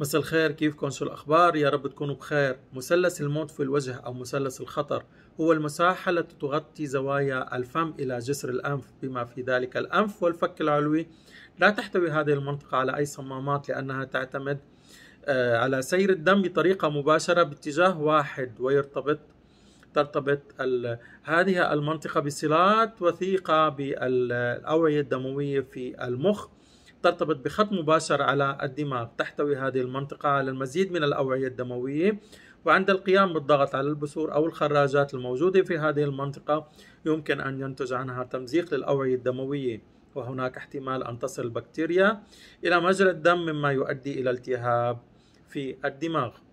مساء الخير كيفكم شو الأخبار يا رب تكونوا بخير مثلث الموت في الوجه أو مثلث الخطر هو المساحة التي تغطي زوايا الفم إلى جسر الأنف بما في ذلك الأنف والفك العلوي لا تحتوي هذه المنطقة على أي صمامات لأنها تعتمد آه، على سير الدم بطريقة مباشرة باتجاه واحد ويرتبط ترتبط هذه المنطقة بصلات وثيقة بالأوعية الدموية في المخ ترتبط بخط مباشر على الدماغ تحتوي هذه المنطقة على المزيد من الأوعية الدموية وعند القيام بالضغط على البثور أو الخراجات الموجودة في هذه المنطقة يمكن أن ينتج عنها تمزيق للأوعية الدموية وهناك احتمال أن تصل البكتيريا إلى مجرى الدم مما يؤدي إلى التهاب في الدماغ